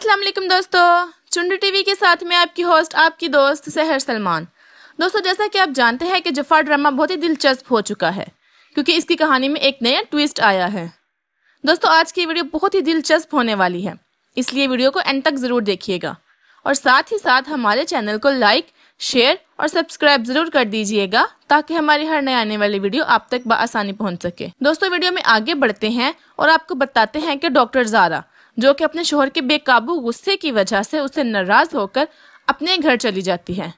असलम दोस्तों दोस्तों चुंडू टीवी के साथ में आपकी होस्ट आपकी दोस्त सहर सलमान दोस्तों जैसा कि आप जानते हैं कि जफा ड्रामा बहुत ही दिलचस्प हो चुका है क्योंकि इसकी कहानी में एक नया ट्विस्ट आया है दोस्तों आज की वीडियो बहुत ही दिलचस्प होने वाली है इसलिए वीडियो को एंड तक ज़रूर देखिएगा और साथ ही साथ हमारे चैनल को लाइक शेयर और सब्सक्राइब जरूर कर दीजिएगा ताकि हमारी हर नए आने वाली वीडियो आप तक बसानी पहुँच सके दोस्तों वीडियो में आगे बढ़ते हैं और आपको बताते हैं कि डॉक्टर जारा जो कि अपने शोहर के बेकाबू गुस्से की वजह से उससे नाराज होकर अपने घर चली जाती है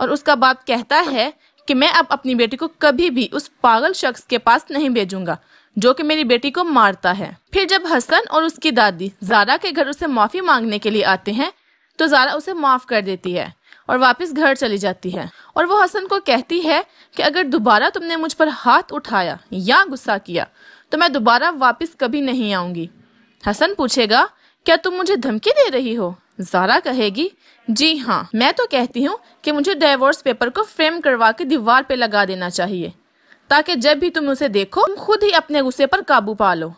और उसका बाप कहता है कि मैं अब अपनी बेटी को कभी भी उस पागल शख्स के पास नहीं भेजूंगा जो कि मेरी बेटी को मारता है फिर जब हसन और उसकी दादी जारा के घर उसे माफ़ी मांगने के लिए आते हैं तो जारा उसे माफ़ कर देती है और वापस घर चली जाती है और वो हसन को कहती है कि अगर दोबारा तुमने मुझ पर हाथ उठाया या गुस्सा किया तो मैं दोबारा वापस कभी नहीं आऊंगी हसन पूछेगा क्या तुम मुझे धमकी दे रही हो जारा कहेगी जी हाँ मैं तो कहती हूँ कि मुझे डाइवोर्स पेपर को फ्रेम करवा के दीवार पे लगा देना चाहिए ताकि जब भी तुम उसे देखो तुम खुद ही अपने गुस्से पर काबू पा लो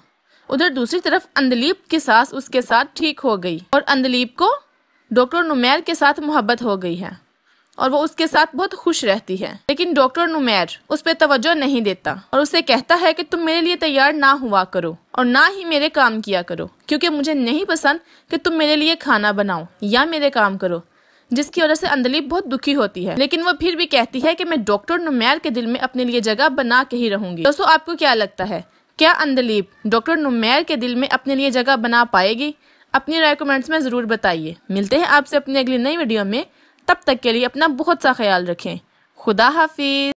उधर दूसरी तरफ अंदलीप की सास उसके साथ ठीक हो गई और अंदलीप को डॉक्टर नुमैर के साथ मोहब्बत हो गई है और वो उसके साथ बहुत खुश रहती है लेकिन डॉक्टर नुमैर उस पर तवज्जो नहीं देता और उसे कहता है कि तुम मेरे लिए तैयार ना हुआ करो और ना ही मेरे काम किया करो क्योंकि मुझे नहीं पसंद कि तुम मेरे लिए खाना बनाओ या मेरे काम करो जिसकी वजह से अंदलीप बहुत दुखी होती है लेकिन वो फिर भी कहती है कि मैं डॉक्टर नुमैर के दिल में अपने लिए जगह बना के ही रहूंगी दोस्तों आपको क्या लगता है क्या अंदलीप डॉक्टर नुमैर के दिल में अपने लिए जगह बना पाएगी अपनी राय कमेंट्स में ज़रूर बताइए मिलते हैं आपसे अपनी अगली नई वीडियो में तब तक के लिए अपना बहुत सा ख्याल रखें खुदा हाफिज